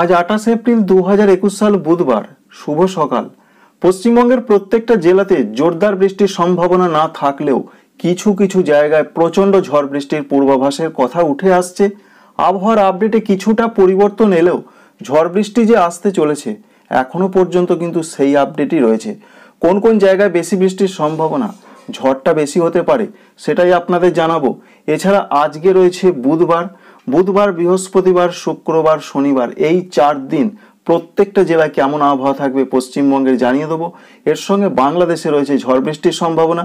আজ আঠাশ এপ্রিল দু সাল বুধবার শুভ সকাল পশ্চিমবঙ্গের প্রত্যেকটা জেলাতে জোরদার বৃষ্টির সম্ভাবনা না থাকলেও কিছু কিছু জায়গায় প্রচণ্ড ঝড় বৃষ্টির পূর্বাভাসের কথা উঠে আসছে আবহাওয়ার আপডেটে কিছুটা পরিবর্তন এলেও ঝড় বৃষ্টি যে আসতে চলেছে এখনও পর্যন্ত কিন্তু সেই আপডেটই রয়েছে কোন কোন জায়গায় বেশি বৃষ্টির সম্ভাবনা ঝড়টা বেশি হতে পারে সেটাই আপনাদের জানাবো এছাড়া আজকে রয়েছে বুধবার বুধবার বৃহস্পতিবার শুক্রবার শনিবার এই চার দিন প্রত্যেকটা জেলায় কেমন আবহাওয়া থাকবে পশ্চিমবঙ্গের জানিয়ে দেবো এর সঙ্গে বাংলাদেশে রয়েছে ঝড় বৃষ্টির সম্ভাবনা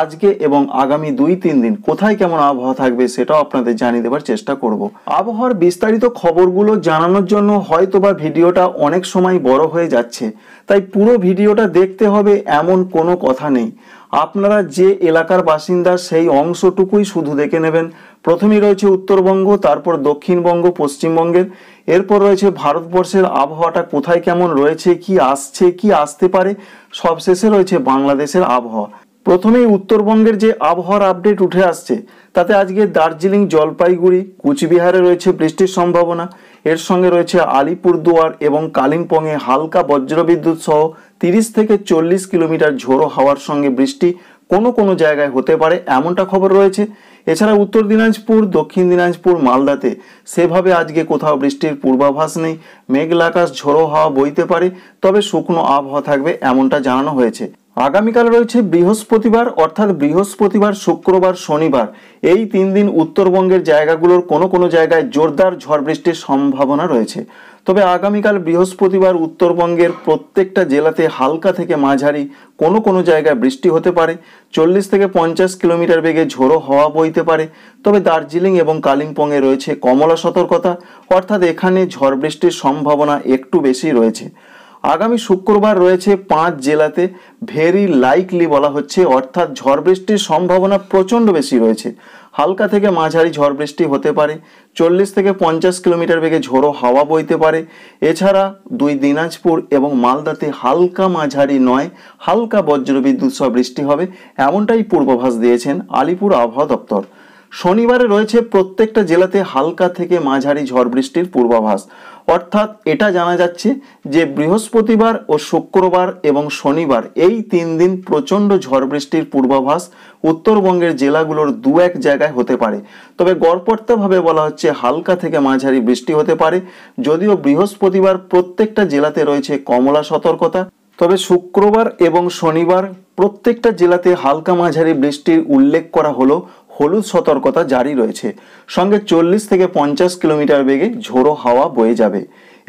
আজকে এবং আগামী দুই তিন দিন কোথায় কেমন আবহাওয়া থাকবে সেটাও আপনাদের জানিয়ে দেবার চেষ্টা করব আবহাওয়ার বিস্তারিত খবরগুলো জানানোর জন্য হয়তো বা ভিডিওটা অনেক সময় বড় হয়ে যাচ্ছে তাই পুরো ভিডিওটা দেখতে হবে এমন কোনো কথা নেই আপনারা যে এলাকার বাসিন্দা সেই অংশটুকুই শুধু দেখে নেবেন প্রথমেই রয়েছে উত্তরবঙ্গ তারপর দক্ষিণবঙ্গ পশ্চিমবঙ্গের এরপর রয়েছে ভারতবর্ষের আবহাওয়াটা কোথায় কেমন রয়েছে কি আসছে কি আসতে পারে সবশেষে রয়েছে বাংলাদেশের আবহাওয়া প্রথমেই উত্তরবঙ্গের যে আবহাওয়ার আপডেট উঠে আসছে তাতে আজকে দার্জিলিং জলপাইগুড়ি কুচবিহারে রয়েছে বৃষ্টির সম্ভাবনা এর সঙ্গে রয়েছে আলিপুরদুয়ার এবং কালিম্পংয়ে হালকা বজ্রবিদ্যুৎ সহ তিরিশ থেকে চল্লিশ কিলোমিটার ঝোড়ো হাওয়ার সঙ্গে বৃষ্টি কোনো কোনো জায়গায় হতে পারে এমনটা খবর রয়েছে এছাড়া উত্তর দিনাজপুর দক্ষিণ দিনাজপুর মালদাতে সেভাবে আজকে কোথাও বৃষ্টির পূর্বাভাস নেই মেঘলা আকাশ ঝোড়ো হাওয়া বইতে পারে তবে শুকনো আবহাওয়া থাকবে এমনটা জানানো হয়েছে আগামীকাল রয়েছে বৃহস্পতিবার অর্থাৎ বৃহস্পতিবার শুক্রবার শনিবার এই তিন দিন উত্তরবঙ্গের জায়গাগুলোর কোনো কোনো জায়গায় জোরদার ঝড় বৃষ্টির সম্ভাবনা রয়েছে তবে আগামীকাল বৃহস্পতিবার উত্তরবঙ্গের প্রত্যেকটা জেলাতে হালকা থেকে মাঝারি কোনো কোনো জায়গায় বৃষ্টি হতে পারে চল্লিশ থেকে পঞ্চাশ কিলোমিটার বেগে ঝোড়ো হওয়া বইতে পারে তবে দার্জিলিং এবং কালিম্পংয়ে রয়েছে কমলা সতর্কতা অর্থাৎ এখানে ঝড় বৃষ্টির সম্ভাবনা একটু বেশি রয়েছে আগামী শুক্রবার রয়েছে পাঁচ জেলাতে ভেরি লাইকলি বলা হচ্ছে অর্থাৎ ঝড় বৃষ্টির সম্ভাবনা প্রচণ্ড বেশি রয়েছে হালকা থেকে মাঝারি ঝড় বৃষ্টি হতে পারে চল্লিশ থেকে পঞ্চাশ কিলোমিটার বেগে ঝোড়ো হাওয়া বইতে পারে এছাড়া দুই দিনাজপুর এবং মালদাতে হালকা মাঝারি নয় হালকা বজ্রবিদ্যুৎ সহ বৃষ্টি হবে এমনটাই পূর্বাভাস দিয়েছেন আলিপুর আবহাওয়া দপ্তর শনিবারে রয়েছে প্রত্যেকটা জেলাতে হালকা থেকে মাঝারি ঝড় বৃষ্টির পূর্বাভাস অর্থাৎ এটা জানা যাচ্ছে যে বৃহস্পতিবার ও শুক্রবার এবং শনিবার এই তিন দিন প্রচণ্ড ঝড় বৃষ্টির পূর্বাভাস উত্তরবঙ্গের জেলাগুলোর দু এক জায়গায় হতে পারে তবে গড়পর্তাভাবে বলা হচ্ছে হালকা থেকে মাঝারি বৃষ্টি হতে পারে যদিও বৃহস্পতিবার প্রত্যেকটা জেলাতে রয়েছে কমলা সতর্কতা তবে শুক্রবার এবং শনিবার প্রত্যেকটা জেলাতে হালকা মাঝারি বৃষ্টির উল্লেখ করা হলো হলুদ সতর্কতা জারি রয়েছে সঙ্গে চল্লিশ থেকে পঞ্চাশ কিলোমিটার বেগে ঝোড়ো হাওয়া বয়ে যাবে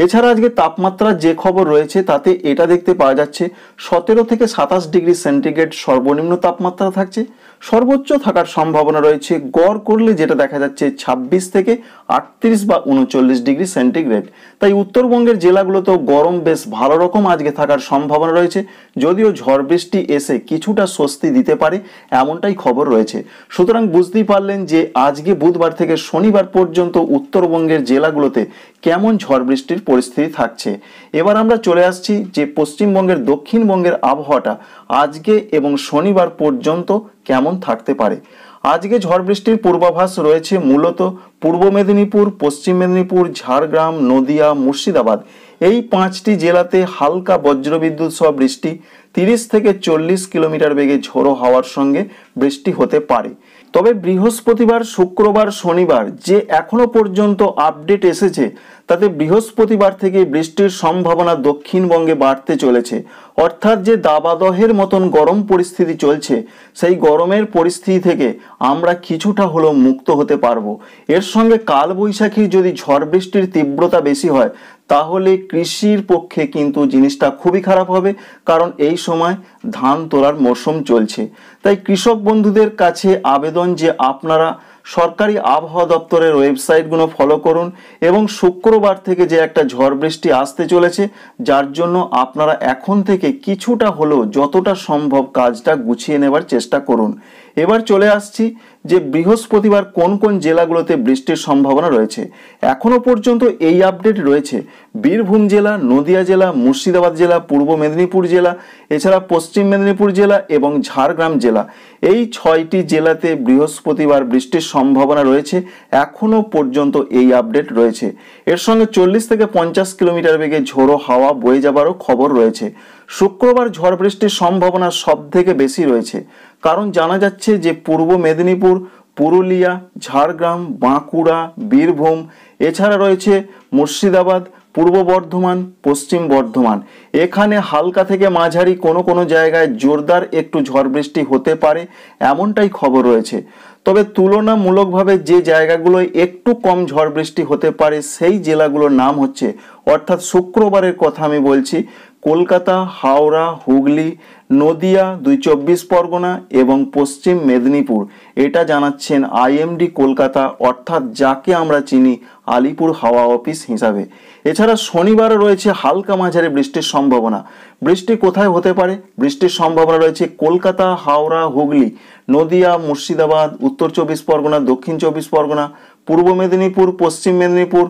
এছাড়া আজকে তাপমাত্রার যে খবর রয়েছে তাতে এটা দেখতে পাওয়া যাচ্ছে সতেরো থেকে সাতাশ ডিগ্রি সেন্টিগ্রেড সর্বনিম্ন তাপমাত্রা থাকছে সর্বোচ্চ থাকার সম্ভাবনা রয়েছে গড় করলে যেটা দেখা যাচ্ছে ২৬ থেকে আটত্রিশ বা উনচল্লিশ ডিগ্রি সেন্টিগ্রেড তাই উত্তরবঙ্গের জেলাগুলোতেও গরম বেশ ভালো রকম আজকে থাকার সম্ভাবনা রয়েছে যদিও ঝড় বৃষ্টি এসে কিছুটা স্বস্তি দিতে পারে এমনটাই খবর রয়েছে সুতরাং বুঝতেই পারলেন যে আজকে বুধবার থেকে শনিবার পর্যন্ত উত্তরবঙ্গের জেলাগুলোতে কেমন ঝড় বৃষ্টির পরিস্থিতি থাকছে এবার আমরা চলে আসছি যে পশ্চিমবঙ্গের দক্ষিণবঙ্গের আবহাওয়াটা আজকে এবং শনিবার পর্যন্ত কেমন থাকতে পারে আজকে ঝড় বৃষ্টির পূর্বাভাস রয়েছে মূলত পূর্ব মেদিনীপুর পশ্চিম মেদিনীপুর ঝাড়গ্রাম নদিয়া মুর্শিদাবাদ এই পাঁচটি জেলাতে হালকা বজ্রবিদ্যুৎ সহ বৃষ্টি তিরিশ থেকে চল্লিশ কিলোমিটার বেগে ঝোড়ো হওয়ার সঙ্গে বৃষ্টি হতে পারে তবে বৃহস্পতিবার শুক্রবার শনিবার যে এখনো পর্যন্ত আপডেট এসেছে তাতে বৃহস্পতিবার থেকে বৃষ্টির সম্ভাবনা দক্ষিণবঙ্গে বাড়তে চলেছে অর্থাৎ যে দাবাদহের মতন গরম পরিস্থিতি চলছে সেই গরমের পরিস্থিতি থেকে আমরা কিছুটা হলেও মুক্ত হতে পারবো এর সঙ্গে কালবৈশাখীর যদি ঝড় বৃষ্টির তীব্রতা বেশি হয় তাহলে কৃষির পক্ষে কিন্তু জিনিসটা খুবই খারাপ হবে কারণ এই সময় ধান তোলার মরশুম চলছে তাই কৃষক বন্ধুদের কাছে আবেদন যে আপনারা সরকারি আবহাওয়া দপ্তরের ওয়েবসাইটগুলো ফলো করুন এবং শুক্রবার থেকে যে একটা ঝড় বৃষ্টি আসতে চলেছে যার জন্য আপনারা এখন থেকে কিছুটা হলেও যতটা সম্ভব কাজটা গুছিয়ে নেবার চেষ্টা করুন এবার চলে আসছি যে বৃহস্পতিবার কোন কোন জেলাগুলোতে বৃষ্টির সম্ভাবনা রয়েছে এখনও পর্যন্ত এই আপডেট রয়েছে বীরভূম জেলা নদিয়া জেলা মুর্শিদাবাদ জেলা পূর্ব মেদিনীপুর জেলা এছাড়া পশ্চিম মেদিনীপুর জেলা এবং ঝাড়গ্রাম জেলা এই ছয়টি জেলাতে বৃহস্পতিবার বৃষ্টির সম্ভাবনা রয়েছে এখনও পর্যন্ত এই আপডেট রয়েছে এর সঙ্গে চল্লিশ থেকে পঞ্চাশ কিলোমিটার বেগে ঝোড়ো হাওয়া বয়ে যাবারও খবর রয়েছে শুক্রবার ঝড় বৃষ্টির সম্ভাবনা সব থেকে বেশি রয়েছে কারণ জানা যাচ্ছে যে পূর্ব মেদিনীপুর পুরুলিয়া ঝাড়গ্রাম বাঁকুড়া বীরভূম এছাড়া রয়েছে মুর্শিদাবাদ পূর্ব বর্ধমান পশ্চিম বর্ধমান এখানে হালকা থেকে মাঝারি কোনো কোনো জায়গায় জোরদার একটু ঝড় বৃষ্টি হতে পারে এমনটাই খবর রয়েছে তবে তুলনামূলকভাবে যে জায়গাগুলো একটু কম ঝড় বৃষ্টি হতে পারে সেই জেলাগুলোর নাম হচ্ছে অর্থাৎ শুক্রবারের কথা আমি বলছি কলকাতা হাওড়া হুগলি নদিয়া দুই চব্বিশ পরগনা এবং পশ্চিম মেদিনীপুর এটা জানাচ্ছেন আইএমডি কলকাতা অর্থাৎ যাকে আমরা চিনি আলিপুর হাওয়া অফিস হিসাবে এছাড়া শনিবার রয়েছে হালকা মাঝারি বৃষ্টির সম্ভাবনা বৃষ্টি কোথায় হতে পারে বৃষ্টির সম্ভাবনা রয়েছে কলকাতা হাওড়া হুগলি নদিয়া মুর্শিদাবাদ উত্তর চব্বিশ পরগনা দক্ষিণ চব্বিশ পরগনা পূর্ব মেদিনীপুর পশ্চিম মেদিনীপুর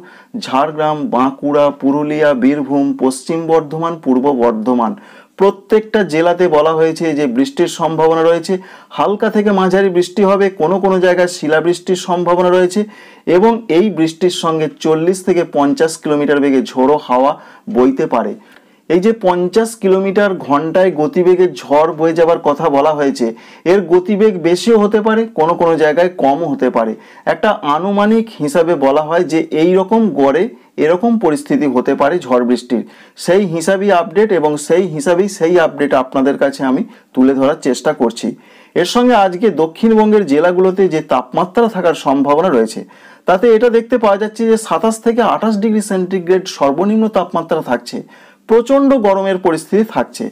ঝাড়গ্রাম বাঁকুড়া পুরুলিয়া বীরভূম পশ্চিম বর্ধমান পূর্ব বর্ধমান প্রত্যেকটা জেলাতে বলা হয়েছে যে বৃষ্টির সম্ভাবনা রয়েছে হালকা থেকে মাঝারি বৃষ্টি হবে কোনো কোনো জায়গায় শিলাবৃষ্টির সম্ভাবনা রয়েছে এবং এই বৃষ্টির সঙ্গে চল্লিশ থেকে পঞ্চাশ কিলোমিটার বেগে ঝোড়ো হাওয়া বইতে পারে এই যে পঞ্চাশ কিলোমিটার ঘন্টায় গতিবেগে ঝড় বয়ে যাবার কথা বলা হয়েছে এর গতিবেগ বেশিও হতে পারে কোনো কোনো জায়গায় কমও হতে পারে একটা আনুমানিক হিসাবে বলা হয় যে এই রকম গড়ে এরকম পরিস্থিতি হতে পারে ঝড় বৃষ্টির সেই হিসাবেই আপডেট এবং সেই হিসাবেই সেই আপডেট আপনাদের কাছে আমি তুলে ধরার চেষ্টা করছি এর সঙ্গে আজকে দক্ষিণবঙ্গের জেলাগুলোতে যে তাপমাত্রা থাকার সম্ভাবনা রয়েছে তাতে এটা দেখতে পাওয়া যাচ্ছে যে সাতাশ থেকে আঠাশ ডিগ্রি সেন্টিগ্রেড সর্বনিম্ন তাপমাত্রা থাকছে প্রচণ্ড গরমের পরিস্থিতি থাকছে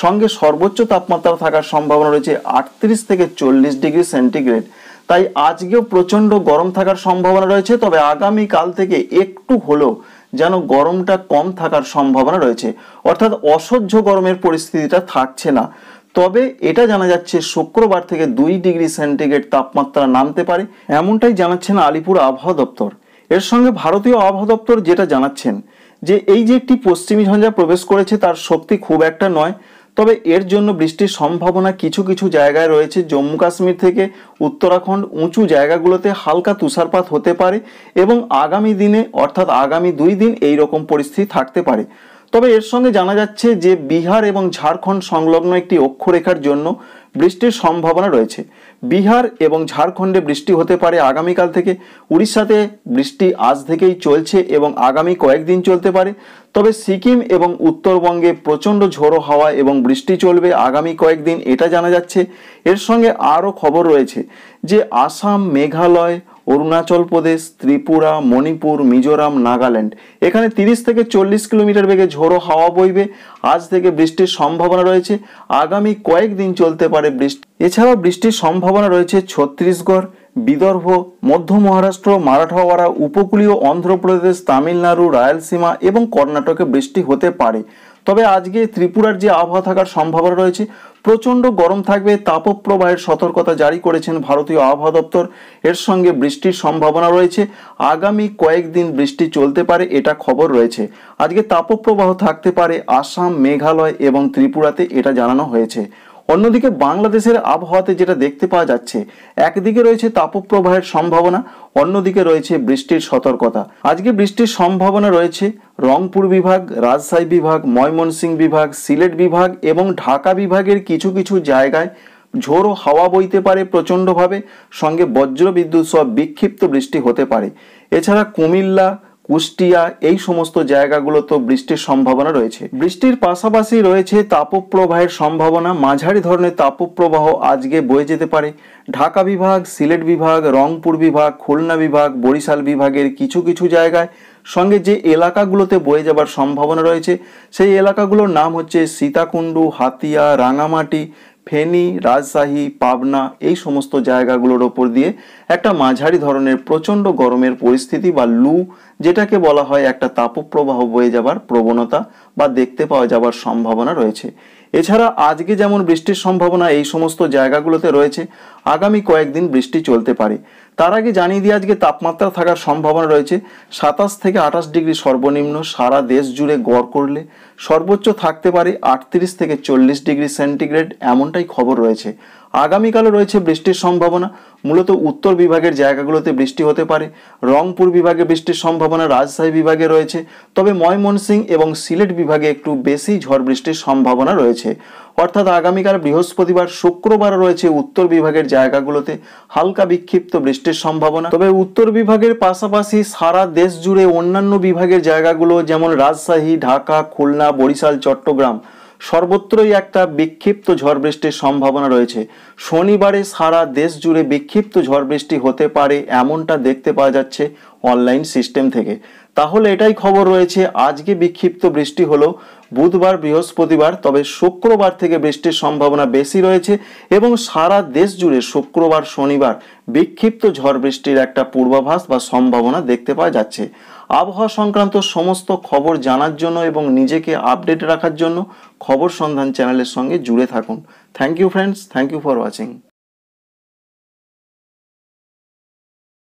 সঙ্গে সর্বোচ্চ তাপমাত্রা থাকার সম্ভাবনা রয়েছে আটত্রিশ থেকে চল্লিশ ডিগ্রি সেন্টিগ্রেড তাই আজকেও প্রচণ্ড গরম থাকার সম্ভাবনা রয়েছে তবে আগামীকাল থেকে একটু হলেও যেন গরমটা কম থাকার সম্ভাবনা রয়েছে অর্থাৎ অসহ্য গরমের পরিস্থিতিটা থাকছে না তবে এটা জানা যাচ্ছে শুক্রবার থেকে দুই ডিগ্রি সেন্টিগ্রেড তাপমাত্রা নামতে পারে এমনটাই জানাচ্ছেন আলিপুর আবহাওয়া দপ্তর এর সঙ্গে ভারতীয় আবহাওয়া দপ্তর যেটা জানাচ্ছেন যে এই যে একটি পশ্চিমী ঝঞ্ঝা প্রবেশ করেছে তার শক্তি খুব একটা নয় তবে এর জন্য বৃষ্টির সম্ভাবনা কিছু কিছু জায়গায় রয়েছে জম্মু কাশ্মীর থেকে উত্তরাখণ্ড উঁচু জায়গাগুলোতে হালকা তুষারপাত হতে পারে এবং আগামী দিনে অর্থাৎ আগামী দুই দিন এই রকম পরিস্থিতি থাকতে পারে তবে এর সঙ্গে জানা যাচ্ছে যে বিহার এবং ঝাড়খণ্ড সংলগ্ন একটি অক্ষরেখার জন্য বৃষ্টির সম্ভাবনা রয়েছে বিহার এবং ঝাড়খণ্ডে বৃষ্টি হতে পারে আগামীকাল থেকে উড়িষ্যাতে বৃষ্টি আজ থেকেই চলছে এবং আগামী কয়েকদিন চলতে পারে তবে সিকিম এবং উত্তরবঙ্গে প্রচণ্ড ঝোড়ো হাওয়া এবং বৃষ্টি চলবে আগামী কয়েকদিন এটা জানা যাচ্ছে এর সঙ্গে আরও খবর রয়েছে যে আসাম মেঘালয় অরুণাচল প্রদেশ ত্রিপুরা মণিপুর মিজোরাম নাগাল্যান্ড এখানে তিরিশ থেকে চল্লিশ কিলোমিটার বেগে ঝোড়ো হাওয়া বইবে আজ থেকে বৃষ্টির সম্ভাবনা রয়েছে আগামী কয়েকদিন চলতে পারে বৃষ্টি এছাড়াও বৃষ্টির সম্ভাবনা রয়েছে ছত্তিশগড় বিদর্ভ মধ্য মহারাষ্ট্র মারাঠাওয়াড়া উপকূলীয় অন্ধ্রপ্রদেশ তামিলনাড়ু রায়ালসীমা এবং কর্ণাটকে বৃষ্টি হতে পারে তবে আজকে ত্রিপুরার যে আবহাওয়া থাকার সম্ভাবনা রয়েছে প্রচণ্ড গরম থাকবে তাপপ্রবাহের সতর্কতা জারি করেছেন ভারতীয় আবহাওয়া দপ্তর এর সঙ্গে বৃষ্টির সম্ভাবনা রয়েছে আগামী কয়েকদিন বৃষ্টি চলতে পারে এটা খবর রয়েছে আজকে তাপপ্রবাহ থাকতে পারে আসাম মেঘালয় এবং ত্রিপুরাতে এটা জানানো হয়েছে অন্যদিকে বাংলাদেশের আবহাওয়াতে যেটা দেখতে পাওয়া যাচ্ছে একদিকে রয়েছে তাপপ্রবাহের সম্ভাবনা অন্যদিকে রয়েছে বৃষ্টির সতর্কতা আজকে বৃষ্টির সম্ভাবনা রয়েছে রংপুর বিভাগ রাজশাহী বিভাগ ময়মনসিংহ বিভাগ সিলেট বিভাগ এবং ঢাকা বিভাগের কিছু কিছু জায়গায় ঝোড়ো হাওয়া বইতে পারে প্রচণ্ডভাবে সঙ্গে বজ্রবিদ্যুৎ সহ বিক্ষিপ্ত বৃষ্টি হতে পারে এছাড়া কুমিল্লা কুষ্টিয়া এই সমস্ত জায়গাগুলোতেও বৃষ্টির সম্ভাবনা রয়েছে বৃষ্টির পাশাপাশি রয়েছে তাপপ্রবাহের সম্ভাবনা মাঝারি ধরনের তাপপ্রবাহ আজকে বয়ে যেতে পারে ঢাকা বিভাগ সিলেট বিভাগ রংপুর বিভাগ খুলনা বিভাগ বরিশাল বিভাগের কিছু কিছু জায়গায় সঙ্গে যে এলাকাগুলোতে বয়ে যাবার সম্ভাবনা রয়েছে সেই এলাকাগুলোর নাম হচ্ছে সীতাকুণ্ডু হাতিয়া রাঙামাটি ফেনী রাজশাহী পাবনা এই সমস্ত জায়গাগুলোর ওপর দিয়ে একটা মাঝারি ধরনের প্রচণ্ড গরমের পরিস্থিতি বা লু যেটাকে বলা হয় একটা তাপপ্রবাহ বয়ে যাবার প্রবণতা বা দেখতে পাওয়া যাবার সম্ভাবনা রয়েছে এছাড়া আজকে যেমন বৃষ্টির সম্ভাবনা এই সমস্ত জায়গাগুলোতে রয়েছে আগামী কয়েকদিন বৃষ্টি চলতে পারে তার আগে জানিয়ে দিয়ে আজকে তাপমাত্রা থাকার সম্ভাবনা রয়েছে সাতাশ থেকে আঠাশ ডিগ্রি সর্বনিম্ন সারা দেশ জুড়ে গড় করলে সর্বোচ্চ থাকতে পারে আটত্রিশ থেকে চল্লিশ ডিগ্রি সেন্টিগ্রেড এমনটাই খবর রয়েছে আগামীকালও রয়েছে বৃষ্টির সম্ভাবনা মূলত উত্তর বিভাগের জায়গাগুলোতে বৃষ্টি হতে পারে রংপুর বিভাগে বৃষ্টির সম্ভাবনা রাজশাহী বিভাগে রয়েছে তবে ময়মনসিং এবং সিলেট বিভাগে একটু বেশি ঝড় বৃষ্টির সম্ভাবনা রয়েছে অর্থাৎ আগামীকাল বৃহস্পতিবার শুক্রবার রয়েছে উত্তর বিভাগের জায়গাগুলোতে হালকা বিক্ষিপ্ত বৃষ্টির সম্ভাবনা তবে উত্তর বিভাগের পাশাপাশি সারা দেশ জুড়ে অন্যান্য বিভাগের জায়গাগুলো যেমন রাজশাহী ঢাকা খুলনা বরিশাল চট্টগ্রাম সর্বত্রই একটা বিক্ষিপ্ত ঝড় বৃষ্টির সম্ভাবনা রয়েছে শনিবারে সারা দেশ জুড়ে বিক্ষিপ্ত ঝড় বৃষ্টি হতে পারে এমনটা দেখতে পাওয়া যাচ্ছে অনলাইন সিস্টেম থেকে তাহলে এটাই খবর রয়েছে আজকে বিক্ষিপ্ত বৃষ্টি হলো বুধবার বৃহস্পতিবার তবে শুক্রবার থেকে বৃষ্টির সম্ভাবনা বেশি রয়েছে এবং সারা দেশ জুড়ে শুক্রবার শনিবার বিক্ষিপ্ত ঝড় বৃষ্টির একটা পূর্বাভাস বা সম্ভাবনা দেখতে পাওয়া যাচ্ছে আবহাওয়া সংক্রান্ত সমস্ত খবর জানার জন্য এবং নিজেকে আপডেট রাখার জন্য খবর সন্ধান চ্যানেলের সঙ্গে জুড়ে থাকুন thank you friends thank you for watching